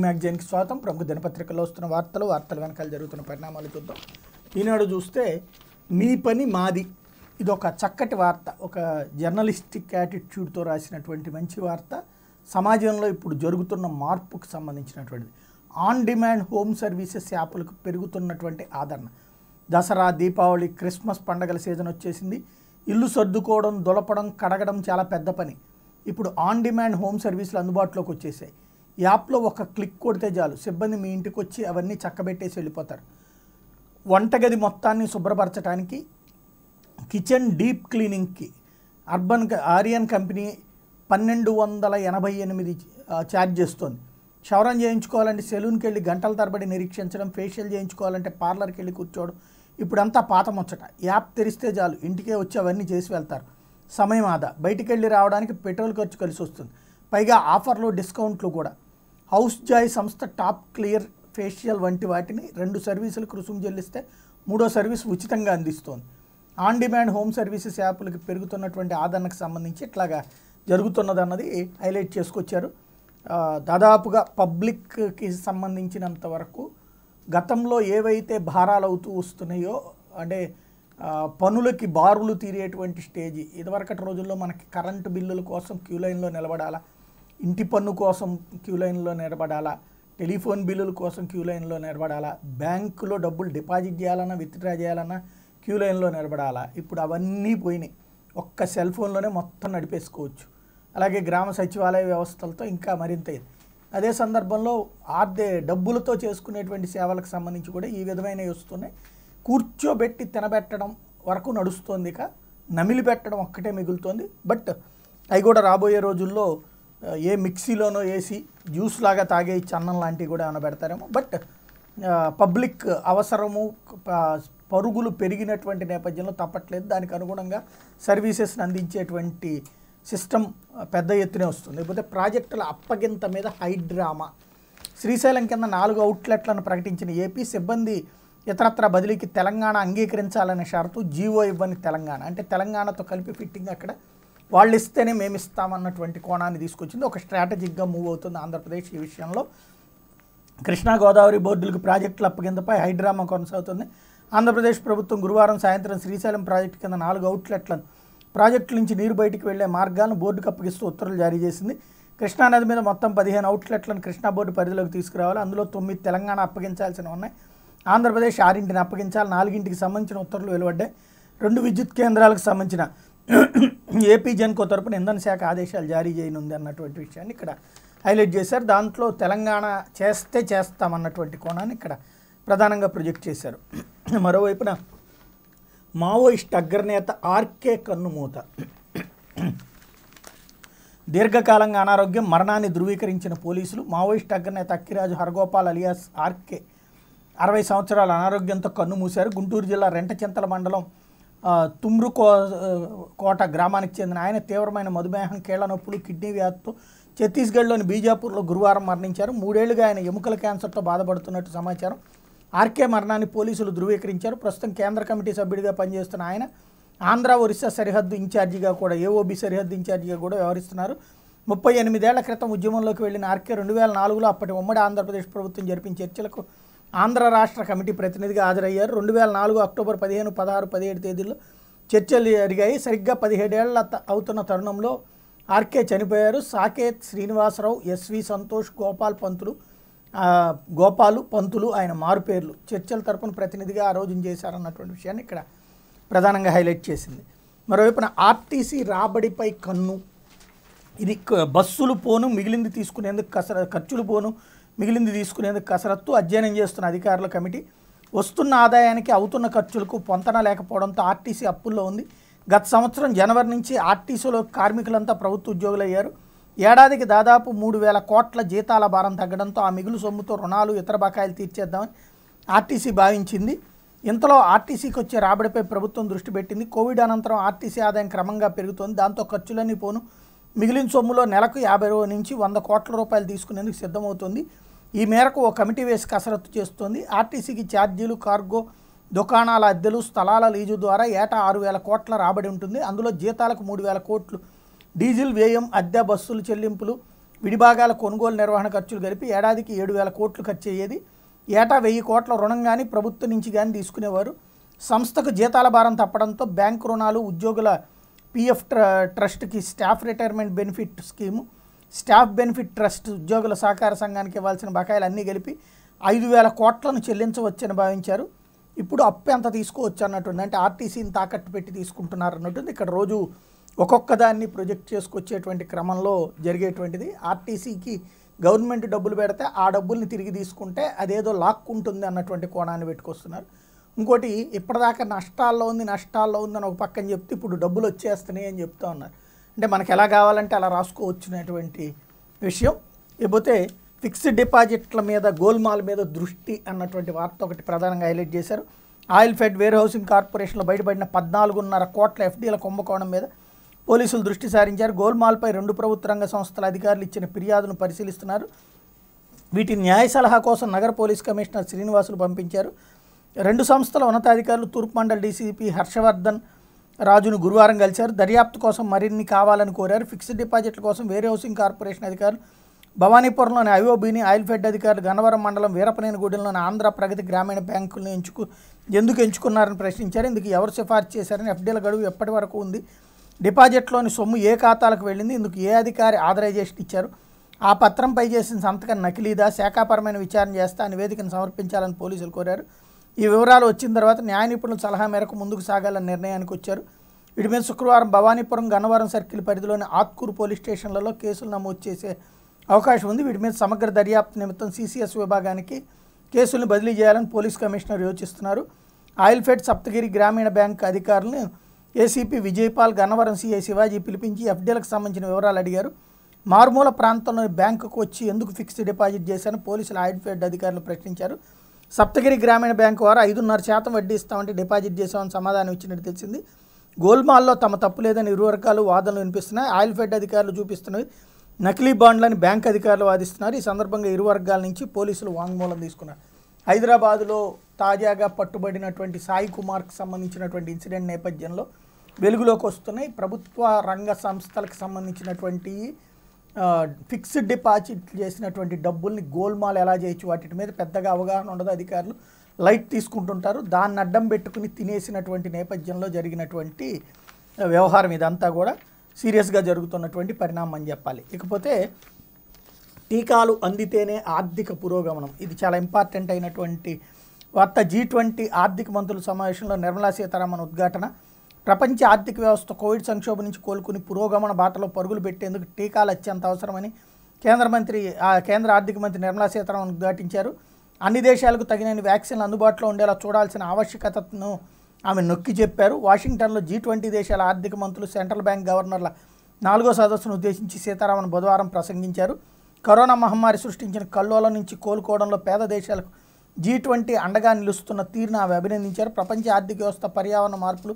morning మ్యాగజైన్కి స్వాగతం ప్రముఖ దినపత్రికల్లో వస్తున్న వార్తలు వార్తల వెనకాల జరుగుతున్న పరిణామాలు చూద్దాం ఈనాడు చూస్తే మీ పని మాది ఇది ఒక చక్కటి వార్త ఒక జర్నలిస్టిక్ యాటిట్యూడ్తో రాసినటువంటి మంచి వార్త సమాజంలో ఇప్పుడు జరుగుతున్న మార్పుకు సంబంధించినటువంటిది ఆన్ డిమాండ్ హోమ్ సర్వీసెస్ యాప్లకు పెరుగుతున్నటువంటి ఆదరణ దసరా దీపావళి క్రిస్మస్ పండగల సీజన్ వచ్చేసింది ఇల్లు సర్దుకోవడం దొలపడం కడగడం చాలా పెద్ద పని ఇప్పుడు ఆన్ డిమాండ్ హోమ్ సర్వీసులు అందుబాటులోకి వచ్చేసాయి యాప్లో ఒక క్లిక్ కొడితే చాలు సిబ్బంది మీ ఇంటికి వచ్చి అవన్నీ చక్కబెట్టేసి వెళ్ళిపోతారు వంటగది మొత్తాన్ని శుభ్రపరచడానికి కిచెన్ డీప్ క్లీనింగ్కి అర్బన్ ఆరియన్ కంపెనీ పన్నెండు వందల ఎనభై ఎనిమిది ఛార్జ్ చేస్తుంది క్షవరం చేయించుకోవాలంటే సెలూన్కి వెళ్ళి గంటల తరబడి నిరీక్షించడం ఫేషియల్ చేయించుకోవాలంటే పార్లర్కి వెళ్ళి కూర్చోవడం ఇప్పుడంతా పాత ముచ్చట యాప్ తెరిస్తే చాలు ఇంటికే వచ్చి అవన్నీ చేసి వెళ్తారు సమయం ఆదా బయటికి వెళ్ళి రావడానికి పెట్రోల్ ఖర్చు కలిసి వస్తుంది పైగా ఆఫర్లు డిస్కౌంట్లు కూడా హౌస్ జాయ్ సంస్థ టాప్ క్లియర్ ఫేషియల్ వంటి వాటిని రెండు సర్వీసులకు రుసుము చెల్లిస్తే మూడో సర్వీస్ ఉచితంగా అందిస్తోంది ఆన్ డిమాండ్ హోమ్ సర్వీసెస్ యాప్లకి పెరుగుతున్నటువంటి ఆదరణకు సంబంధించి ఇట్లాగా జరుగుతున్నదన్నది హైలైట్ చేసుకొచ్చారు దాదాపుగా పబ్లిక్కి సంబంధించినంత వరకు గతంలో ఏవైతే భారాలు అవుతూ వస్తున్నాయో అంటే పనులకి బారులు తీరేటువంటి స్టేజీ ఇదివరకటి రోజుల్లో మనకి కరెంటు బిల్లుల కోసం క్యూ లైన్లో నిలబడాలా ఇంటి పన్ను కోసం క్యూ లైన్లో నిలబడాలా టెలిఫోన్ బిల్లుల కోసం క్యూ లైన్లో నిలబడాలా బ్యాంకులో డబ్బులు డిపాజిట్ చేయాలన్నా విత్డ్రా చేయాలన్నా క్యూ లైన్లో నిలబడాలా ఇప్పుడు అవన్నీ పోయినాయి ఒక్క సెల్ ఫోన్లోనే మొత్తం నడిపేసుకోవచ్చు అలాగే గ్రామ సచివాలయ వ్యవస్థలతో ఇంకా మరింత అదే సందర్భంలో ఆర్థిక డబ్బులతో చేసుకునేటువంటి సేవలకు సంబంధించి కూడా ఈ విధమైనవి వస్తున్నాయి కూర్చోబెట్టి తినబెట్టడం వరకు నడుస్తోంది ఇక నమిలి పెట్టడం ఒక్కటే మిగులుతోంది బట్ అవి కూడా రాబోయే రోజుల్లో ఏ మిక్సీలోనో వేసి జ్యూస్ లాగా తాగే అన్నం లాంటివి కూడా ఏమైనా పెడతారేమో బట్ పబ్లిక్ అవసరము పరుగులు పెరిగినటువంటి నేపథ్యంలో తప్పట్లేదు దానికి అనుగుణంగా సర్వీసెస్ని అందించేటువంటి సిస్టమ్ పెద్ద ఎత్తునే వస్తుంది లేకపోతే ప్రాజెక్టుల అప్పగింత మీద హైడ్రామా శ్రీశైలం కింద నాలుగు అవుట్లెట్లను ప్రకటించిన ఏపీ సిబ్బంది ఇతరత్ర బదిలీకి తెలంగాణ అంగీకరించాలనే షరతు జీవో ఇవ్వని తెలంగాణ అంటే తెలంగాణతో కలిపి ఫిట్టింగ్ అక్కడ వాళ్ళు ఇస్తేనే మేము ఇస్తామన్నటువంటి కోణాన్ని తీసుకొచ్చింది ఒక స్ట్రాటజిక్గా మూవ్ అవుతుంది ఆంధ్రప్రదేశ్ ఈ విషయంలో కృష్ణా గోదావరి బోర్డులకు ప్రాజెక్టులు అప్పగిందపై హైడ్రామా కొనసాగుతుంది ఆంధ్రప్రదేశ్ ప్రభుత్వం గురువారం సాయంత్రం శ్రీశైలం ప్రాజెక్టు కింద నాలుగు అవుట్లెట్లను ప్రాజెక్టుల నుంచి నీరు బయటికి వెళ్లే మార్గాలను బోర్డుకు అప్పగిస్తూ ఉత్తర్వులు జారీ చేసింది కృష్ణానది మీద మొత్తం పదిహేను అవుట్లెట్లను కృష్ణా బోర్డు పరిధిలోకి తీసుకురావాలి అందులో తొమ్మిది తెలంగాణ అప్పగించాల్సిన ఉన్నాయి ఆంధ్రప్రదేశ్ ఆరింటిని అప్పగించాలి నాలుగింటికి సంబంధించిన ఉత్తర్వులు వెలువడ్డాయి రెండు విద్యుత్ కేంద్రాలకు సంబంధించిన ఏపీ జన్కో తరపున ఇంధన శాఖ ఆదేశాలు జారీ చేయనుంది అన్నటువంటి విషయాన్ని ఇక్కడ హైలైట్ చేశారు దాంట్లో తెలంగాణ చేస్తే చేస్తామన్నటువంటి కోణాన్ని ఇక్కడ ప్రధానంగా ప్రొజెక్ట్ చేశారు మరోవైపున మావోయిస్ట్ అగ్రనేత ఆర్కే కన్నుమూత దీర్ఘకాలంగా అనారోగ్యం మరణాన్ని ధృవీకరించిన పోలీసులు మావోయిస్ట్ అగ్రనేత అక్కిరాజు హరగోపాల్ అలియాస్ ఆర్కే అరవై సంవత్సరాల అనారోగ్యంతో కన్ను మూశారు గుంటూరు జిల్లా రెంటచింతల మండలం తుమ్రు కో కోట గ్రామానికి చెందిన ఆయన తీవ్రమైన మధుమేహం కీళ్ల నొప్పులు కిడ్నీ వ్యాధితో ఛత్తీస్గఢ్లోని బీజాపూర్లో గురువారం మరణించారు మూడేళ్లుగా ఆయన ఎముకల క్యాన్సర్తో బాధపడుతున్నట్టు సమాచారం ఆర్కే మరణాన్ని పోలీసులు ధృవీకరించారు ప్రస్తుతం కేంద్ర కమిటీ సభ్యుడిగా పనిచేస్తున్న ఆయన ఆంధ్ర ఒరిస్సా సరిహద్దు ఇన్ఛార్జిగా కూడా ఏఓబి సరిహద్దు ఇన్ఛార్జిగా కూడా వ్యవహరిస్తున్నారు ముప్పై ఎనిమిదేళ్ల క్రితం ఉద్యమంలోకి వెళ్ళిన ఆర్కే రెండు వేల నాలుగులో అప్పటి ఉమ్మడి ఆంధ్రప్రదేశ్ ప్రభుత్వం జరిపిన చర్చలకు ఆంధ్ర రాష్ట్ర కమిటీ ప్రతినిధిగా హాజరయ్యారు రెండు వేల నాలుగు అక్టోబర్ పదిహేను పదహారు పదిహేడు తేదీల్లో చర్చలు జరిగాయి సరిగ్గా పదిహేడేళ్ల అవుతున్న తరుణంలో ఆర్కే చనిపోయారు సాకేత్ శ్రీనివాసరావు ఎస్వి సంతోష్ గోపాల్ పంతులు గోపాలు పంతులు ఆయన మారుపేర్లు చర్చల తరపున ప్రతినిధిగా ఆ రోజున చేశారన్నటువంటి విషయాన్ని ఇక్కడ ప్రధానంగా హైలైట్ చేసింది మరోవైపున ఆర్టీసీ రాబడిపై కన్ను ఇది బస్సులు పోను మిగిలింది తీసుకునేందుకు ఖర్చులు పోను మిగిలింది తీసుకునేందుకు కసరత్తు అధ్యయనం చేస్తున్న అధికారుల కమిటీ వస్తున్న ఆదాయానికి అవుతున్న ఖర్చులకు పొంతన లేకపోవడంతో ఆర్టీసీ అప్పుల్లో ఉంది గత సంవత్సరం జనవరి నుంచి ఆర్టీసీలో కార్మికులంతా ప్రభుత్వ ఉద్యోగులయ్యారు ఏడాదికి దాదాపు మూడు వేల కోట్ల జీతాల భారం తగ్గడంతో ఆ మిగులు సొమ్ముతో రుణాలు ఇతర బకాయిలు తీర్చేద్దామని ఆర్టీసీ భావించింది ఇంతలో ఆర్టీసీకి వచ్చే రాబడిపై ప్రభుత్వం దృష్టి పెట్టింది కోవిడ్ అనంతరం ఆర్టీసీ ఆదాయం క్రమంగా పెరుగుతోంది దాంతో ఖర్చులన్నీ పోను మిగిలిన సొమ్ములో నెలకు యాభై నుంచి వంద కోట్ల రూపాయలు తీసుకునేందుకు సిద్ధమవుతుంది ఈ మేరకు ఓ కమిటీ వేసి కసరత్తు చేస్తోంది ఆర్టీసీకి ఛార్జీలు కార్గో దుకాణాల అద్దెలు స్థలాల లీజు ద్వారా ఏటా ఆరు వేల కోట్ల రాబడి ఉంటుంది అందులో జీతాలకు మూడు వేల కోట్లు డీజిల్ వ్యయం అద్దె బస్సులు చెల్లింపులు విడిభాగాల కొనుగోలు నిర్వహణ ఖర్చులు కలిపి ఏడాదికి ఏడు వేల కోట్లు ఖర్చు అయ్యేది ఏటా వెయ్యి కోట్ల రుణం కానీ ప్రభుత్వం నుంచి కానీ తీసుకునేవారు సంస్థకు జీతాల భారం తప్పడంతో బ్యాంకు రుణాలు ఉద్యోగుల పీఎఫ్ ట్రస్ట్కి staff retirement benefit scheme staff benefit trust ఉద్యోగుల సహకార సంఘానికి ఇవ్వాల్సిన బకాయిలు అన్నీ కలిపి ఐదు వేల కోట్లను చెల్లించవచ్చని భావించారు ఇప్పుడు అప్పు ఎంత తీసుకోవచ్చు అన్నట్టుంది అంటే ఆర్టీసీని తాకట్టు పెట్టి తీసుకుంటున్నారు అన్నట్టుంది ఇక్కడ రోజు ఒక్కొక్క దాన్ని ప్రొజెక్ట్ చేసుకొచ్చేటువంటి క్రమంలో జరిగేటువంటిది ఆర్టీసీకి గవర్నమెంట్ డబ్బులు పెడితే ఆ డబ్బుల్ని తిరిగి తీసుకుంటే అదేదో లాక్కుంటుంది అన్నటువంటి కోణాన్ని పెట్టుకొస్తున్నారు ఇంకోటి ఇప్పటిదాకా నష్టాల్లో ఉంది నష్టాల్లో ఉంది అని ఒక పక్కన చెప్తే ఇప్పుడు డబ్బులు వచ్చేస్తున్నాయి అని చెప్తా ఉన్నారు అంటే మనకు ఎలా కావాలంటే అలా రాసుకోవచ్చునేటువంటి విషయం ఇకపోతే ఫిక్స్డ్ డిపాజిట్ల మీద గోల్మాల్ మీద దృష్టి అన్నటువంటి వార్త ఒకటి ప్రధానంగా హైలైట్ చేశారు ఆయిల్ ఫెడ్ వేర్ హౌసింగ్ కార్పొరేషన్లో బయటపడిన పద్నాలుగున్నర కోట్ల ఎఫ్డీల కుంభకోణం మీద పోలీసులు దృష్టి సారించారు గోల్మాల్పై రెండు ప్రభుత్వ రంగ సంస్థల అధికారులు ఇచ్చిన ఫిర్యాదును పరిశీలిస్తున్నారు వీటి న్యాయ సలహా కోసం నగర పోలీస్ కమిషనర్ శ్రీనివాసులు పంపించారు రెండు సంస్థల ఉన్నతాధికారులు తూర్పు మండల్ డీసీపీ హర్షవర్ధన్ రాజును గురువారం కలిశారు దర్యాప్తు కోసం మరిన్ని కావాలని కోరారు ఫిక్స్డ్ డిపాజిట్ల కోసం వేరే హౌసింగ్ కార్పొరేషన్ అధికారులు భవానీపురంలోని ఐఓబీని ఆయిల్ ఫెడ్ అధికారులు గన్నవరం మండలం వీరపనేనిగూడెంలోని ఆంధ్ర ప్రగతి గ్రామీణ బ్యాంకులను ఎంచుకు ఎందుకు ఎంచుకున్నారని ప్రశ్నించారు ఇందుకు ఎవరు సిఫార్సు చేశారని ఎఫ్డీల గడువు ఎప్పటి వరకు ఉంది డిపాజిట్లోని సొమ్ము ఏ ఖాతాలకు వెళ్ళింది ఇందుకు ఏ అధికారి ఆథరైజేషన్ ఇచ్చారు ఆ పత్రంపై చేసిన సంతకం నకిలీదా శాఖాపరమైన విచారణ చేస్తా నివేదికను సమర్పించాలని పోలీసులు కోరారు ఈ వివరాలు వచ్చిన తర్వాత న్యాయ నిపుణుల సలహా మేరకు ముందుకు సాగాలని నిర్ణయానికి వచ్చారు వీటి మీద శుక్రవారం భవానీపురం గన్నవరం సర్కిల్ పరిధిలోని ఆత్కూరు పోలీస్ స్టేషన్లలో కేసులు నమోదు చేసే అవకాశం ఉంది వీటి మీద సమగ్ర దర్యాప్తు నిమిత్తం సీసీఎస్ విభాగానికి కేసులను బదిలీ చేయాలని పోలీస్ కమిషనర్ యోచిస్తున్నారు ఆయిల్ఫెడ్ సప్తగిరి గ్రామీణ బ్యాంక్ అధికారులను ఏసీపీ విజయపాల్ గన్నవరం సీఐ శివాజీ పిలిపించి ఎఫ్డీలకు సంబంధించిన వివరాలు అడిగారు మారుమూల ప్రాంతంలోని బ్యాంకుకు వచ్చి ఎందుకు ఫిక్స్డ్ డిపాజిట్ చేశారని పోలీసులు ఆయిల్ఫెడ్ అధికారులు ప్రశ్నించారు సప్తగిరి గ్రామీణ బ్యాంకు వారు ఐదున్నర శాతం వడ్డీ ఇస్తామంటే డిపాజిట్ చేసామని సమాధానం ఇచ్చినట్టు తెలిసింది గోల్మాల్లో తమ తప్పు లేదని ఇరు వర్గాలు వాదనలు వినిపిస్తున్నాయి ఆయిల్ ఫెడ్ అధికారులు చూపిస్తున్నవి నకిలీ బాండ్లని బ్యాంక్ అధికారులు వాదిస్తున్నారు ఈ సందర్భంగా ఇరు వర్గాల నుంచి పోలీసులు వాంగ్మూలం తీసుకున్నారు హైదరాబాదులో తాజాగా పట్టుబడినటువంటి సాయి కుమార్కు సంబంధించినటువంటి ఇన్సిడెంట్ నేపథ్యంలో వెలుగులోకి వస్తున్నాయి ప్రభుత్వ రంగ సంస్థలకు సంబంధించినటువంటి ఫిక్స్డ్ డిపాజిట్ చేసినటువంటి డబ్బుల్ని గోల్మాల్ ఎలా చేయొచ్చు వాటి మీద పెద్దగా అవగాహన ఉండదు అధికారులు లైట్ తీసుకుంటుంటారు దాన్ని అడ్డం పెట్టుకుని తినేసినటువంటి నేపథ్యంలో జరిగినటువంటి వ్యవహారం ఇదంతా కూడా సీరియస్గా జరుగుతున్నటువంటి పరిణామం అని చెప్పాలి ఇకపోతే టీకాలు అందితేనే ఆర్థిక పురోగమనం ఇది చాలా ఇంపార్టెంట్ అయినటువంటి వార్త జీ ట్వంటీ ఆర్థిక మంత్రుల సమావేశంలో నిర్మలా సీతారామన్ ఉద్ఘాటన ప్రపంచ ఆర్థిక వ్యవస్థ కోవిడ్ సంక్షోభం నుంచి కోలుకుని పురోగమన బాటలో పరుగులు పెట్టేందుకు టీకాలు అత్యంత అవసరమని కేంద్ర మంత్రి కేంద్ర ఆర్థిక మంత్రి నిర్మలా సీతారామన్ ఉద్ఘాటించారు అన్ని దేశాలకు తగినన్ని వ్యాక్సిన్లు అందుబాటులో ఉండేలా చూడాల్సిన ఆవశ్యకతను ఆమె నొక్కి చెప్పారు వాషింగ్టన్లో జీ ట్వంటీ దేశాల ఆర్థిక మంత్రులు సెంట్రల్ బ్యాంక్ గవర్నర్ల నాలుగో సదస్సును ఉద్దేశించి సీతారామన్ బుధవారం ప్రసంగించారు కరోనా మహమ్మారి సృష్టించిన కల్లోల నుంచి కోలుకోవడంలో పేద దేశాలకు జీ ట్వంటీ అండగా నిలుస్తున్న తీరును ఆమె అభినందించారు ప్రపంచ ఆర్థిక వ్యవస్థ పర్యావరణ మార్పులు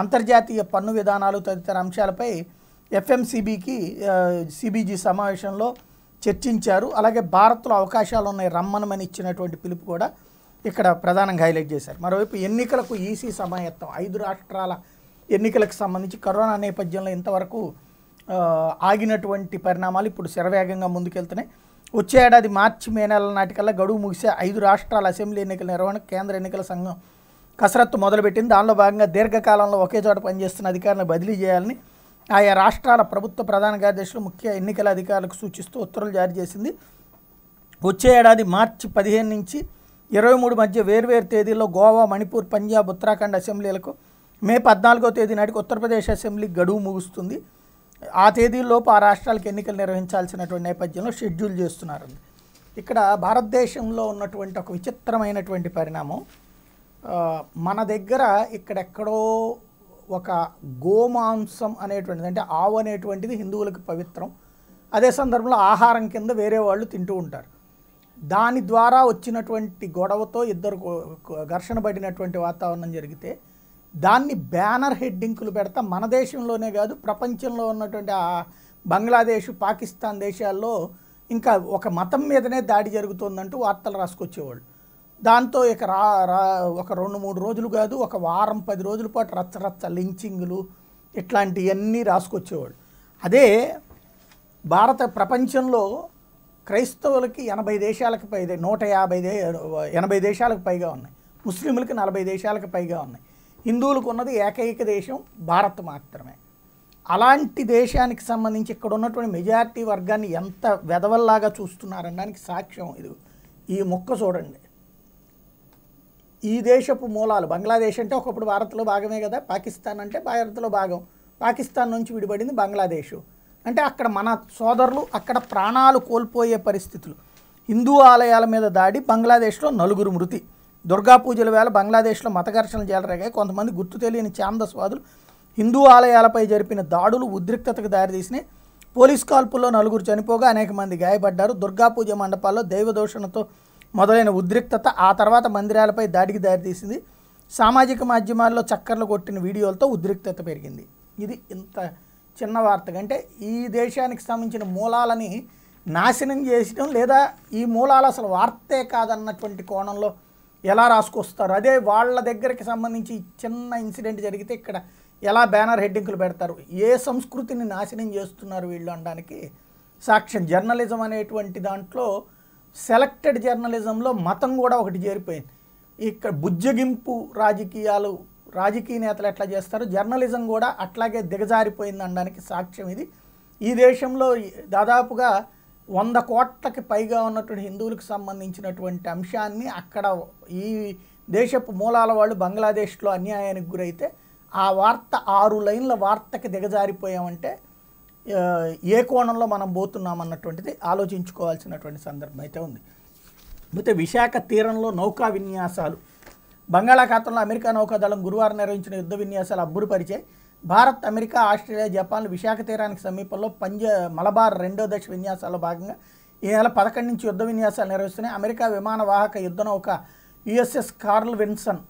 అంతర్జాతీయ పన్ను విధానాలు తదితర అంశాలపై ఎఫ్ఎంసిబికి సిబిజీ సమావేశంలో చర్చించారు అలాగే భారత్లో అవకాశాలు ఉన్నాయి రమ్మనమని ఇచ్చినటువంటి పిలుపు కూడా ఇక్కడ ప్రధానంగా హైలైట్ చేశారు మరోవైపు ఎన్నికలకు ఈసీ సమాయత్తం ఐదు రాష్ట్రాల ఎన్నికలకు సంబంధించి కరోనా నేపథ్యంలో ఇంతవరకు ఆగినటువంటి పరిణామాలు ఇప్పుడు శరవేగంగా ముందుకెళ్తున్నాయి వచ్చే ఏడాది మార్చి మే నెల నాటికల్లా గడువు ముగిసే ఐదు రాష్ట్రాల అసెంబ్లీ ఎన్నికల నిర్వహణ కేంద్ర ఎన్నికల సంఘం కసరత్తు మొదలుపెట్టింది దానిలో భాగంగా దీర్ఘకాలంలో ఒకే చోట పనిచేస్తున్న అధికారులను బదిలీ చేయాలని ఆయా రాష్ట్రాల ప్రభుత్వ ప్రధాన కార్యదర్శులు ముఖ్య ఎన్నికల అధికారులకు సూచిస్తూ ఉత్తర్వులు జారీ చేసింది వచ్చే ఏడాది మార్చి పదిహేను నుంచి ఇరవై మూడు మధ్య వేర్వేరు తేదీల్లో గోవా మణిపూర్ పంజాబ్ ఉత్తరాఖండ్ అసెంబ్లీలకు మే పద్నాలుగో తేదీ నాటికి ఉత్తరప్రదేశ్ అసెంబ్లీ గడువు ముగుస్తుంది ఆ తేదీలోపు ఆ రాష్ట్రాలకు ఎన్నికలు నిర్వహించాల్సినటువంటి నేపథ్యంలో షెడ్యూల్ చేస్తున్నారండి ఇక్కడ భారతదేశంలో ఉన్నటువంటి ఒక విచిత్రమైనటువంటి పరిణామం మన దగ్గర ఇక్కడెక్కడో ఒక గోమాంసం అనేటువంటిది అంటే ఆవు అనేటువంటిది హిందువులకు పవిత్రం అదే సందర్భంలో ఆహారం కింద వేరే వాళ్ళు తింటూ ఉంటారు దాని ద్వారా వచ్చినటువంటి గొడవతో ఇద్దరు ఘర్షణ పడినటువంటి వాతావరణం జరిగితే దాన్ని బ్యానర్ హెడ్డింకులు పెడతా మన దేశంలోనే కాదు ప్రపంచంలో ఉన్నటువంటి ఆ బంగ్లాదేశ్ పాకిస్తాన్ దేశాల్లో ఇంకా ఒక మతం మీదనే దాడి జరుగుతుందంటూ వార్తలు రాసుకొచ్చేవాళ్ళు దాంతో ఇక రా రా ఒక రెండు మూడు రోజులు కాదు ఒక వారం పది రోజుల పాటు రచ్చరచ్చ లించింగ్లు ఇట్లాంటివన్నీ రాసుకొచ్చేవాళ్ళు అదే భారత ప్రపంచంలో క్రైస్తవులకి ఎనభై దేశాలకు పై నూట యాభై దే ఎనభై దేశాలకు పైగా ఉన్నాయి ముస్లింలకు నలభై దేశాలకు పైగా ఉన్నాయి హిందువులకు ఉన్నది ఏకైక దేశం భారత్ మాత్రమే అలాంటి దేశానికి సంబంధించి ఇక్కడ ఉన్నటువంటి మెజారిటీ వర్గాన్ని ఎంత వెదవల్లాగా చూస్తున్నారనడానికి సాక్ష్యం ఇది ఈ మొక్క చూడండి ఈ దేశపు మూలాలు బంగ్లాదేశ్ అంటే ఒకప్పుడు భారత్లో భాగమే కదా పాకిస్తాన్ అంటే భారత్లో భాగం పాకిస్తాన్ నుంచి విడిపడింది బంగ్లాదేశ్ అంటే అక్కడ మన సోదరులు అక్కడ ప్రాణాలు కోల్పోయే పరిస్థితులు హిందూ ఆలయాల మీద దాడి బంగ్లాదేశ్లో నలుగురు మృతి దుర్గా పూజల వేళ బంగ్లాదేశ్లో మత ఘర్షణలు చేలరగాయి కొంతమంది గుర్తు తెలియని చాందస్వాదులు హిందూ ఆలయాలపై జరిపిన దాడులు ఉద్రిక్తతకు దారితీసినాయి పోలీస్ కాల్పుల్లో నలుగురు చనిపోగా అనేక మంది గాయపడ్డారు దుర్గా పూజ మండపాల్లో దైవదూషణతో మొదలైన ఉద్రిక్తత ఆ తర్వాత మందిరాలపై దాడికి దారితీసింది సామాజిక మాధ్యమాల్లో చక్కర్లు కొట్టిన వీడియోలతో ఉద్రిక్తత పెరిగింది ఇది ఇంత చిన్న వార్త అంటే ఈ దేశానికి సంబంధించిన మూలాలని నాశనం చేసడం లేదా ఈ మూలాలు అసలు వార్తే కాదన్నటువంటి కోణంలో ఎలా రాసుకొస్తారు అదే వాళ్ళ దగ్గరికి సంబంధించి చిన్న ఇన్సిడెంట్ జరిగితే ఇక్కడ ఎలా బ్యానర్ హెడ్డింగ్లు పెడతారు ఏ సంస్కృతిని నాశనం చేస్తున్నారు వీళ్ళు అనడానికి సాక్ష్యం జర్నలిజం అనేటువంటి దాంట్లో సెలెక్టెడ్ జర్నలిజంలో మతం కూడా ఒకటి చేరిపోయింది ఇక్కడ బుజ్జగింపు రాజకీయాలు రాజకీయ నేతలు ఎట్లా చేస్తారు జర్నలిజం కూడా అట్లాగే దిగజారిపోయింది అనడానికి సాక్ష్యం ఇది ఈ దేశంలో దాదాపుగా వంద కోట్లకి పైగా ఉన్నటువంటి హిందువులకు సంబంధించినటువంటి అంశాన్ని అక్కడ ఈ దేశపు మూలాల వాళ్ళు బంగ్లాదేశ్లో అన్యాయానికి గురైతే ఆ వార్త ఆరు లైన్ల వార్తకి దిగజారిపోయామంటే ఏ కోణంలో మనం పోతున్నాం అన్నటువంటిది ఆలోచించుకోవాల్సినటువంటి సందర్భం అయితే ఉంది అయితే విశాఖ తీరంలో నౌకా విన్యాసాలు బంగాళాఖాతంలో అమెరికా నౌకాదళం గురువారం నిర్వహించిన యుద్ధ విన్యాసాలు అబ్బురుపరిచే Bharat America Australia Japan Visakha తీరానికి సమీపంలో పంజ మలబార్ రెండో దశ విన్యాసాల్లో భాగంగా ఈ నెల పదకొండు నుంచి యుద్ధ విన్యాసాలు నిర్వహిస్తున్నాయి అమెరికా విమాన వాహక యుద్ధ నౌక యుఎస్ఎస్ కార్ల్ విన్సన్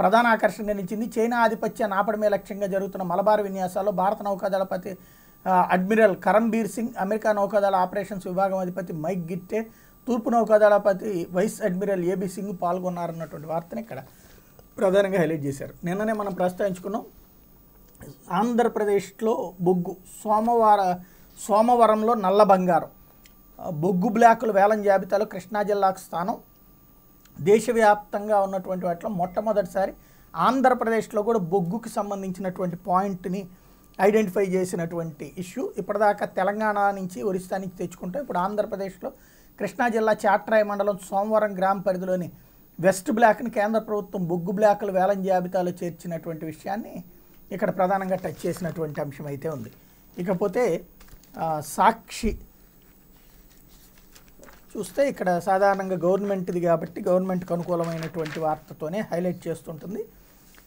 ప్రధాన ఆకర్షణగా నిలిచింది చైనా ఆధిపత్య నాపడమే లక్ష్యంగా జరుగుతున్న మలబార్ విన్యాసాల్లో భారత నౌకాదళపతి అడ్మిరల్ కరంబీర్ సింగ్ అమెరికా నౌకాదళ ఆపరేషన్స్ విభాగం అధిపతి మైక్ గిట్టే తూర్పు నౌకాదళపతి వైస్ అడ్మిరల్ ఏబీ సింగ్ పాల్గొన్నారన్నటువంటి వార్తను ఇక్కడ ప్రధానంగా హైలైట్ చేశారు నిన్ననే మనం ప్రస్తావించుకున్నాం ఆంధ్రప్రదేశ్లో బొగ్గు సోమవార సోమవరంలో నల్ల బంగారం బొగ్గు బ్లాకులు వేలం జాబితాలో కృష్ణా జిల్లాకు స్థానం దేశవ్యాప్తంగా ఉన్నటువంటి వాటిలో మొట్టమొదటిసారి ఆంధ్రప్రదేశ్లో కూడా బొగ్గుకి సంబంధించినటువంటి పాయింట్ని ఐడెంటిఫై చేసినటువంటి ఇష్యూ ఇప్పటిదాకా తెలంగాణ నుంచి ఒరిస్సా నుంచి తెచ్చుకుంటాం ఇప్పుడు ఆంధ్రప్రదేశ్లో కృష్ణా జిల్లా చాట్రాయ మండలం సోమవారం గ్రామ పరిధిలోని వెస్ట్ బ్లాక్ని కేంద్ర ప్రభుత్వం బొగ్గు బ్లాకులు వేలం జాబితాలో చేర్చినటువంటి విషయాన్ని ఇక్కడ ప్రధానంగా టచ్ చేసినటువంటి అంశం అయితే ఉంది ఇకపోతే సాక్షి చూస్తే ఇక్కడ సాధారణంగా గవర్నమెంట్ది కాబట్టి గవర్నమెంట్కి అనుకూలమైనటువంటి వార్తతోనే హైలైట్ చేస్తుంటుంది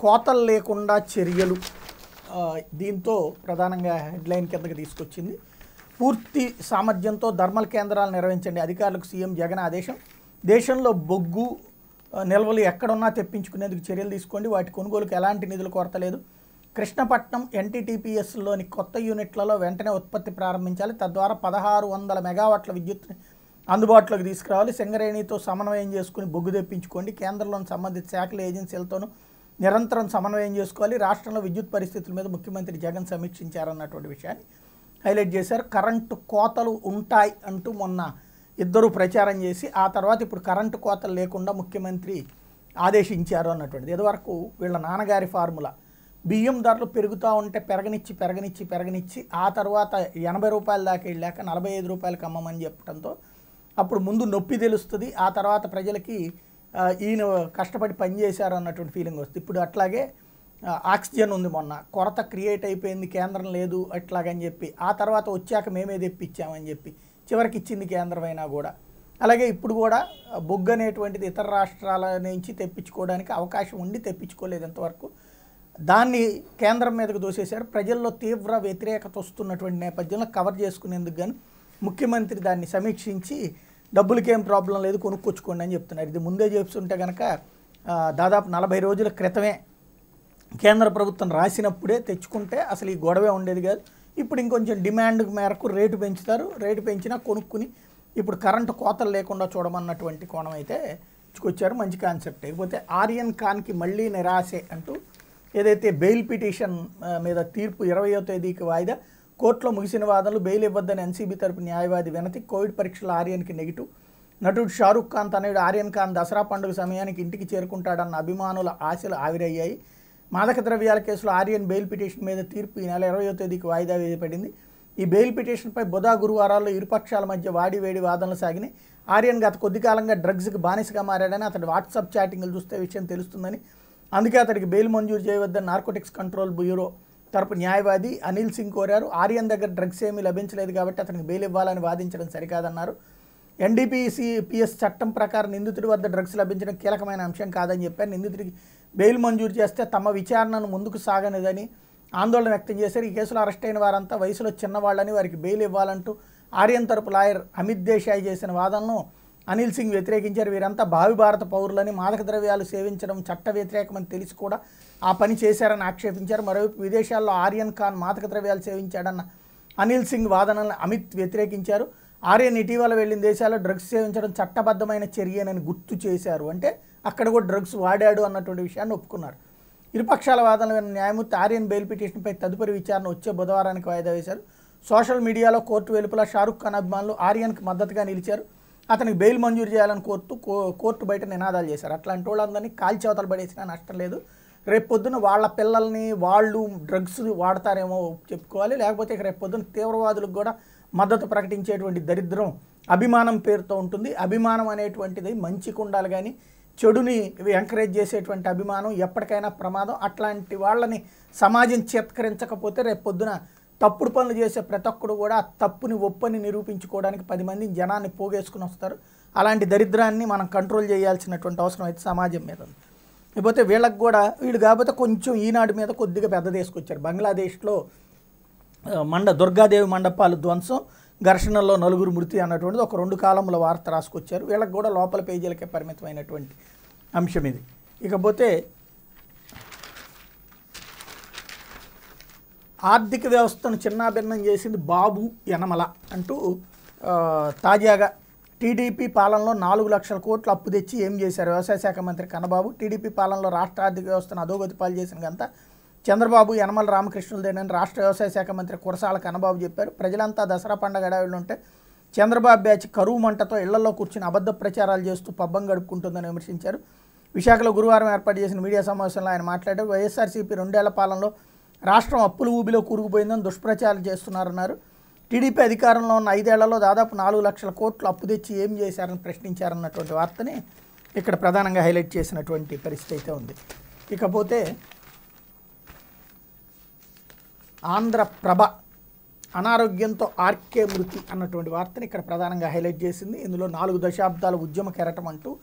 కోతలు లేకుండా చర్యలు దీంతో ప్రధానంగా హెడ్లైన్ కిందకి తీసుకొచ్చింది పూర్తి సామర్థ్యంతో ధర్మల్ కేంద్రాలు నిర్వహించండి అధికారులకు సీఎం జగన్ ఆదేశం దేశంలో బొగ్గు నిల్వలు ఎక్కడున్నా తెప్పించుకునేందుకు చర్యలు తీసుకోండి వాటి కొనుగోలుకు ఎలాంటి నిధులు కొరత లేదు కృష్ణపట్నం ఎన్టీటీపీఎస్లోని కొత్త యూనిట్లలో వెంటనే ఉత్పత్తి ప్రారంభించాలి తద్వారా పదహారు వందల మెగావాట్ల విద్యుత్ అందుబాటులోకి తీసుకురావాలి సింగరేణితో సమన్వయం చేసుకుని బొగ్గు తెప్పించుకోండి కేంద్రంలోని సంబంధిత శాఖల ఏజెన్సీలతోనూ నిరంతరం సమన్వయం చేసుకోవాలి రాష్ట్రంలో విద్యుత్ పరిస్థితుల మీద ముఖ్యమంత్రి జగన్ సమీక్షించారన్నటువంటి విషయాన్ని హైలైట్ చేశారు కరెంటు కోతలు ఉంటాయి అంటూ మొన్న ఇద్దరు ప్రచారం చేసి ఆ తర్వాత ఇప్పుడు కరెంటు కోతలు లేకుండా ముఖ్యమంత్రి ఆదేశించారు అన్నటువంటిది ఇదివరకు వీళ్ళ నాన్నగారి ఫార్ములా బియ్యం ధరలు పెరుగుతూ ఉంటే పెరగనిచ్చి పెరగనిచ్చి పెరగనిచ్చి ఆ తర్వాత ఎనభై రూపాయల దాకా వెళ్ళాక నలభై ఐదు రూపాయలకి అమ్మమని చెప్పడంతో అప్పుడు ముందు నొప్పి తెలుస్తుంది ఆ తర్వాత ప్రజలకి ఈయన కష్టపడి పనిచేశారు అన్నటువంటి ఫీలింగ్ వస్తుంది ఇప్పుడు అట్లాగే ఆక్సిజన్ ఉంది మొన్న కొరత క్రియేట్ అయిపోయింది కేంద్రం లేదు అట్లాగని చెప్పి ఆ తర్వాత వచ్చాక మేమే తెప్పించామని చెప్పి చివరికి ఇచ్చింది కేంద్రమైనా కూడా అలాగే ఇప్పుడు కూడా బొగ్గు అనేటువంటిది ఇతర రాష్ట్రాల నుంచి తెప్పించుకోవడానికి అవకాశం ఉండి తెప్పించుకోలేదు ఎంతవరకు దాన్ని కేంద్రం మీదకు దోసేశారు ప్రజల్లో తీవ్ర వ్యతిరేకత వస్తున్నటువంటి నేపథ్యంలో కవర్ చేసుకునేందుకు కానీ ముఖ్యమంత్రి దాన్ని సమీక్షించి డబ్బులకేం ప్రాబ్లం లేదు కొనుక్కొచ్చుకోండి అని చెప్తున్నారు ఇది ముందే చెప్తుంటే కనుక దాదాపు నలభై రోజుల క్రితమే కేంద్ర ప్రభుత్వం రాసినప్పుడే తెచ్చుకుంటే అసలు ఈ గొడవే ఉండేది కాదు ఇప్పుడు ఇంకొంచెం డిమాండ్ మేరకు రేటు పెంచుతారు రేటు పెంచినా కొనుక్కుని ఇప్పుడు కరెంటు కోతలు లేకుండా చూడమన్నటువంటి కోణం అయితే ఇచ్చుకొచ్చారు మంచి కాన్సెప్ట్ ఇకపోతే ఆర్యన్ ఖాన్కి మళ్ళీ నిరాశే అంటూ ఏదైతే బెయిల్ పిటిషన్ మీద తీర్పు ఇరవయో తేదీకి వాయిదా కోర్టులో ముగిసిన వాదనలు బెయిల్ ఇవ్వద్దని ఎన్సీబీ తరపు న్యాయవాది వినతి కోవిడ్ పరీక్షలు ఆర్యన్కి నెగిటివ్ నటుడు షారూక్ ఖాన్ తనయుడు ఆర్యన్ ఖాన్ దసరా పండుగ సమయానికి ఇంటికి చేరుకుంటాడన్న అభిమానుల ఆశలు ఆవిరయ్యాయి మాదక ద్రవ్యాల కేసులో ఆర్యన్ బెయిల్ పిటిషన్ మీద తీర్పు ఈ నెల ఇరవయో తేదీకి వాయిదా వేయబడింది ఈ బెయిల్ పిటిషన్పై బుధా గురువారాల్లో ఇరుపక్షాల మధ్య వాడి వేడి వాదనలు సాగినాయి ఆర్యన్ గత కొద్ది కాలంగా డ్రగ్స్కి బానిసగా మారాడని అతడి వాట్సాప్ చాటింగ్లు చూస్తే విషయం తెలుస్తుందని అందుకే అతడికి బెయిల్ మంజూరు చేయవద్దని నార్కోటిక్స్ కంట్రోల్ బ్యూరో తరపు న్యాయవాది అనిల్ సింగ్ కోరారు ఆర్యన్ దగ్గర డ్రగ్స్ ఏమీ లభించలేదు కాబట్టి అతనికి బెయిల్ ఇవ్వాలని వాదించడం సరికాదన్నారు ఎన్డీపీసీ పిఎస్ చట్టం ప్రకారం నిందితుడి వద్ద డ్రగ్స్ లభించడం కీలకమైన అంశం కాదని చెప్పారు నిందితుడికి బెయిల్ మంజూరు చేస్తే తమ విచారణను ముందుకు సాగనిదని ఆందోళన వ్యక్తం చేశారు ఈ కేసులో అరెస్ట్ అయిన వారంతా వయసులో చిన్నవాళ్ళని వారికి బెయిల్ ఇవ్వాలంటూ ఆర్యన్ తరపు లాయర్ అమిత్ దేశాయ్ చేసిన వాదనను అనిల్ సింగ్ వ్యతిరేకించారు వీరంతా భావి భారత పౌరులని మాదక ద్రవ్యాలు సేవించడం చట్ట వ్యతిరేకమని తెలిసి కూడా ఆ పని చేశారని ఆక్షేపించారు మరోవైపు విదేశాల్లో ఆర్యన్ ఖాన్ మాదక ద్రవ్యాలు సేవించాడన్న అనిల్ సింగ్ వాదనలను అమిత్ వ్యతిరేకించారు ఆర్యన్ ఇటీవల వెళ్ళిన దేశాల్లో డ్రగ్స్ సేవించడం చట్టబద్ధమైన చర్యనని గుర్తు చేశారు అంటే అక్కడ కూడా డ్రగ్స్ వాడాడు అన్నటువంటి విషయాన్ని ఒప్పుకున్నారు ఇరుపక్షాల వాదనలు విన్న న్యాయమూర్తి ఆర్యన్ బెయిల్ పిటిషన్పై తదుపరి విచారణ వచ్చే బుధవారానికి వాయిదా వేశారు సోషల్ మీడియాలో కోర్టు వెలుపల షారుఖ్ ఖాన్ అభిమానులు ఆర్యన్కి మద్దతుగా నిలిచారు అతనికి బెయిల్ మంజూరు చేయాలని కోర్టు కోర్టు బయట నినాదాలు చేశారు అట్లాంటి వాళ్ళందరినీ కాల్చి అవతల పడేసినా నష్టం లేదు రేపొద్దున వాళ్ళ పిల్లల్ని వాళ్ళు డ్రగ్స్ వాడతారేమో చెప్పుకోవాలి లేకపోతే రేపొద్దున తీవ్రవాదులకు కూడా మద్దతు ప్రకటించేటువంటి దరిద్రం అభిమానం పేరుతో ఉంటుంది అభిమానం అనేటువంటిది మంచికి ఉండాలి కానీ చెడుని ఎంకరేజ్ చేసేటువంటి అభిమానం ఎప్పటికైనా ప్రమాదం అట్లాంటి వాళ్ళని సమాజం రేపు రేపొద్దున తప్పుడు పనులు చేసే ప్రతి ఒక్కడు కూడా ఆ తప్పుని ఒప్పని నిరూపించుకోవడానికి పది మంది జనాన్ని పోగేసుకుని వస్తారు అలాంటి దరిద్రాన్ని మనం కంట్రోల్ చేయాల్సినటువంటి అవసరం అయితే సమాజం మీద ఉంది లేకపోతే వీళ్ళకి కూడా వీళ్ళు కాకపోతే కొంచెం ఈనాడు మీద కొద్దిగా పెద్ద తీసుకొచ్చారు బంగ్లాదేశ్లో మండ దుర్గాదేవి మండపాలు ధ్వంసం ఘర్షణలో నలుగురు మృతి అన్నటువంటిది ఒక రెండు కాలంలో వార్త రాసుకొచ్చారు వీళ్ళకి కూడా లోపల పేజీలకే పరిమితమైనటువంటి అంశం ఇది ఇకపోతే ఆర్థిక వ్యవస్థను చిన్నాభిన్నం చేసింది బాబు యనమల అంటూ తాజాగా టీడీపీ పాలనలో నాలుగు లక్షల కోట్లు అప్పు తెచ్చి ఏం చేశారు వ్యవసాయ శాఖ మంత్రి కన్నబాబు టీడీపీ పాలనలో రాష్ట్ర ఆర్థిక వ్యవస్థను అధోగతి పాలు చేసినదంతా చంద్రబాబు యనమల రామకృష్ణులదేనని రాష్ట్ర వ్యవసాయ శాఖ మంత్రి కురసాల కన్నబాబు చెప్పారు ప్రజలంతా దసరా పండగ అడవిలో ఉంటే చంద్రబాబు బ్యాచ్ కరువు మంటతో ఇళ్లలో కూర్చుని అబద్ధ ప్రచారాలు చేస్తూ పబ్బం గడుపుకుంటుందని విమర్శించారు విశాఖలో గురువారం ఏర్పాటు చేసిన మీడియా సమావేశంలో ఆయన మాట్లాడారు వైఎస్ఆర్సీపీ రెండేళ్ల పాలనలో రాష్ట్రం అప్పుల ఊబిలో కూరుకుపోయిందని దుష్ప్రచారం చేస్తున్నారన్నారు టీడీపీ అధికారంలో ఉన్న ఐదేళ్లలో దాదాపు నాలుగు లక్షల కోట్లు అప్పు తెచ్చి ఏం చేశారని ప్రశ్నించారన్నటువంటి వార్తని ఇక్కడ ప్రధానంగా హైలైట్ చేసినటువంటి పరిస్థితి అయితే ఉంది ఇకపోతే ఆంధ్రప్రభ అనారోగ్యంతో ఆర్కే మృతి అన్నటువంటి వార్తని ఇక్కడ ప్రధానంగా హైలైట్ చేసింది ఇందులో నాలుగు దశాబ్దాల ఉద్యమ కెరటం అంటూ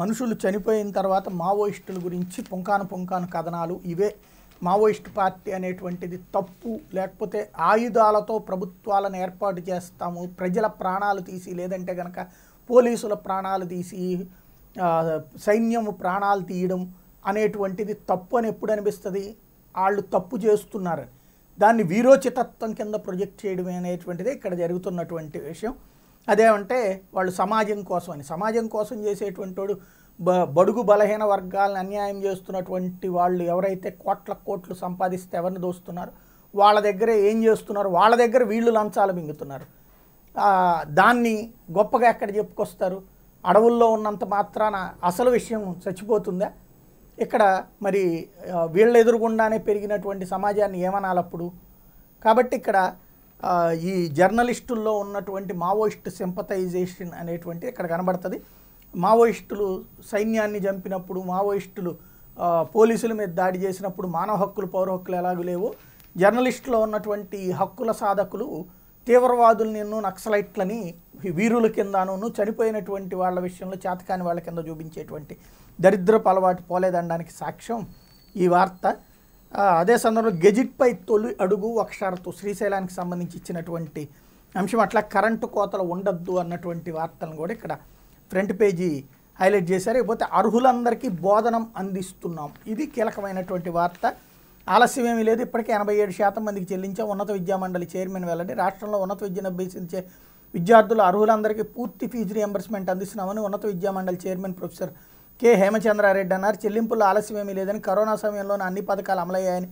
మనుషులు చనిపోయిన తర్వాత మావోయిస్టుల గురించి పొంకాను పొంకాను కథనాలు ఇవే మావోయిస్ట్ పార్టీ అనేటువంటిది తప్పు లేకపోతే ఆయుధాలతో ప్రభుత్వాలను ఏర్పాటు చేస్తాము ప్రజల ప్రాణాలు తీసి లేదంటే కనుక పోలీసుల ప్రాణాలు తీసి సైన్యం ప్రాణాలు తీయడం అనేటువంటిది తప్పు అని ఎప్పుడు అనిపిస్తుంది వాళ్ళు తప్పు చేస్తున్నారు దాన్ని వీరోచితత్వం కింద ప్రొజెక్ట్ చేయడమే అనేటువంటిది ఇక్కడ జరుగుతున్నటువంటి విషయం అదేమంటే వాళ్ళు సమాజం కోసం అని సమాజం కోసం చేసేటువంటి వాడు బ బడుగు బలహీన వర్గాలను అన్యాయం చేస్తున్నటువంటి వాళ్ళు ఎవరైతే కోట్ల కోట్లు సంపాదిస్తే ఎవరిని దోస్తున్నారు వాళ్ళ దగ్గర ఏం చేస్తున్నారు వాళ్ళ దగ్గర వీళ్ళు లంచాలు మింగుతున్నారు దాన్ని గొప్పగా ఎక్కడ చెప్పుకొస్తారు అడవుల్లో ఉన్నంత మాత్రాన అసలు విషయం చచ్చిపోతుందా ఇక్కడ మరి వీళ్ళు ఎదురుగుండానే పెరిగినటువంటి సమాజాన్ని ఏమనాలప్పుడు కాబట్టి ఇక్కడ ఈ జర్నలిస్టుల్లో ఉన్నటువంటి మావోయిస్ట్ సింపతైజేషన్ అనేటువంటి ఇక్కడ కనబడుతుంది మావోయిస్టులు సైన్యాన్ని చంపినప్పుడు మావోయిస్టులు పోలీసుల మీద దాడి చేసినప్పుడు మానవ హక్కులు పౌర హక్కులు ఎలాగూ లేవు జర్నలిస్టులో ఉన్నటువంటి హక్కుల సాధకులు నిన్ను నక్సలైట్లని వీరుల కిందను చనిపోయినటువంటి వాళ్ళ విషయంలో చేతకాని వాళ్ళ కింద చూపించేటువంటి దరిద్రపు అలవాటు పోలేదనడానికి సాక్ష్యం ఈ వార్త అదే సందర్భంలో గెజిట్పై తొలి అడుగు ఒక శ్రీశైలానికి సంబంధించి ఇచ్చినటువంటి అంశం అట్లా కరెంటు కోతలు ఉండద్దు అన్నటువంటి వార్తలను కూడా ఇక్కడ ఫ్రంట్ పేజీ హైలైట్ చేశారు ఇకపోతే అర్హులందరికీ బోధనం అందిస్తున్నాం ఇది కీలకమైనటువంటి వార్త ఆలస్యం ఏమీ లేదు ఇప్పటికే ఎనభై ఏడు శాతం మందికి చెల్లించాం ఉన్నత విద్యామండలి చైర్మన్ వెళ్ళండి రాష్ట్రంలో ఉన్నత విద్యను అభ్యసించే విద్యార్థులు అర్హులందరికీ పూర్తి ఫీజు రియంబర్స్మెంట్ అందిస్తున్నామని ఉన్నత విద్యామండలి చైర్మన్ ప్రొఫెసర్ కె హేమచంద్రారెడ్డి అన్నారు చెల్లింపుల్లో ఆలస్యం ఏమీ లేదని కరోనా సమయంలోనే అన్ని పథకాలు అమలయ్యాయని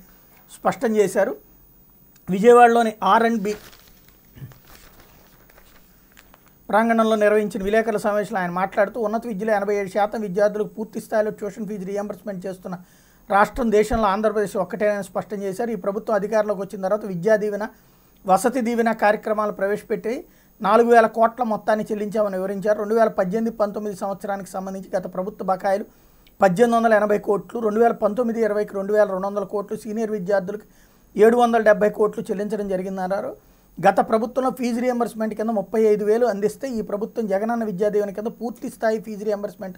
స్పష్టం చేశారు విజయవాడలోని ఆర్ అండ్ బి ప్రాంగణంలో నిర్వహించిన విలేకరుల సమావేశంలో ఆయన మాట్లాడుతూ ఉన్నత విద్యలో ఎనభై ఏడు శాతం విద్యార్థులకు పూర్తి స్థాయిలో ట్యూషన్ ఫీజు రియంబర్స్మెంట్ చేస్తున్న రాష్ట్రం దేశంలో ఆంధ్రప్రదేశ్ ఒక్కటేనని స్పష్టం చేశారు ఈ ప్రభుత్వం అధికారంలోకి వచ్చిన తర్వాత విద్యా దీవెన వసతి దీవెన కార్యక్రమాలు ప్రవేశపెట్టి నాలుగు వేల కోట్ల మొత్తాన్ని చెల్లించామని వివరించారు రెండు వేల పద్దెనిమిది పంతొమ్మిది సంవత్సరానికి సంబంధించి గత ప్రభుత్వ బకాయిలు పద్దెనిమిది వందల ఎనభై కోట్లు రెండు వేల పంతొమ్మిది ఇరవైకి రెండు వేల రెండు వందల కోట్లు సీనియర్ విద్యార్థులకు ఏడు వందల డెబ్బై కోట్లు చెల్లించడం జరిగిందన్నారు గత ప్రభుత్వంలో ఫీజు రియంబర్స్మెంట్ కింద ముప్పై ఐదు వేలు అందిస్తే ఈ ప్రభుత్వం జగనన్న విద్యాదీవెన కింద పూర్తి స్థాయి ఫీజు రియంబర్స్మెంట్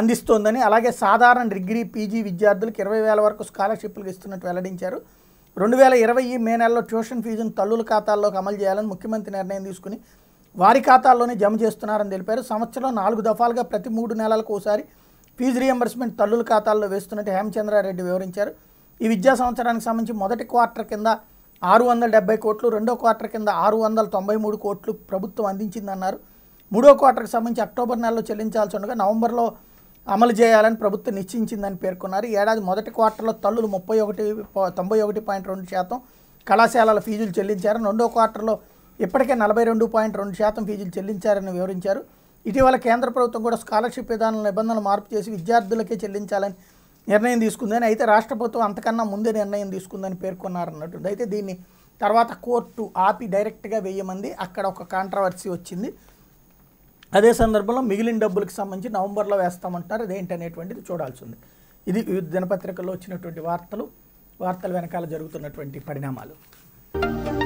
అందిస్తోందని అలాగే సాధారణ డిగ్రీ పీజీ విద్యార్థులకు ఇరవై వేల వరకు స్కాలర్షిప్లు ఇస్తున్నట్టు వెల్లడించారు రెండు వేల ఇరవై మే నెలలో ట్యూషన్ ఫీజును తల్లుల ఖాతాల్లోకి అమలు చేయాలని ముఖ్యమంత్రి నిర్ణయం తీసుకుని వారి ఖాతాల్లోనే జమ చేస్తున్నారని తెలిపారు సంవత్సరంలో నాలుగు దఫాలుగా ప్రతి మూడు నెలలకు ఒకసారి ఫీజు రియంబర్స్మెంట్ తల్లుల ఖాతాల్లో వేస్తున్నట్టు హేమచంద్రారెడ్డి వివరించారు ఈ విద్యా సంవత్సరానికి సంబంధించి మొదటి క్వార్టర్ కింద ఆరు వందల డెబ్బై కోట్లు రెండో క్వార్టర్ కింద ఆరు వందల తొంభై మూడు కోట్లు ప్రభుత్వం అందించిందన్నారు మూడో క్వార్టర్కి సంబంధించి అక్టోబర్ నెలలో చెల్లించాల్సి ఉండగా నవంబర్లో అమలు చేయాలని ప్రభుత్వం నిశ్చయించిందని పేర్కొన్నారు ఏడాది మొదటి క్వార్టర్లో తల్లులు ముప్పై ఒకటి తొంభై ఒకటి పాయింట్ రెండు శాతం కళాశాలల ఫీజులు చెల్లించారు రెండో క్వార్టర్లో ఇప్పటికే నలభై రెండు పాయింట్ రెండు శాతం ఫీజులు చెల్లించారని వివరించారు ఇటీవల కేంద్ర ప్రభుత్వం కూడా స్కాలర్షిప్ విధానంలో నిబంధనలు మార్పు చేసి విద్యార్థులకే చెల్లించాలని నిర్ణయం తీసుకుందని అయితే రాష్ట్ర ప్రభుత్వం అంతకన్నా ముందే నిర్ణయం తీసుకుందని పేర్కొన్నారన్నట్టుంది అయితే దీన్ని తర్వాత కోర్టు ఆపి డైరెక్ట్గా వేయమంది అక్కడ ఒక కాంట్రవర్సీ వచ్చింది అదే సందర్భంలో మిగిలిన డబ్బులకు సంబంధించి నవంబర్లో వేస్తామంటున్నారు అదేంటనేటువంటిది చూడాల్సి ఉంది ఇది వివిధ దినపత్రికల్లో వచ్చినటువంటి వార్తలు వార్తల వెనకాల జరుగుతున్నటువంటి పరిణామాలు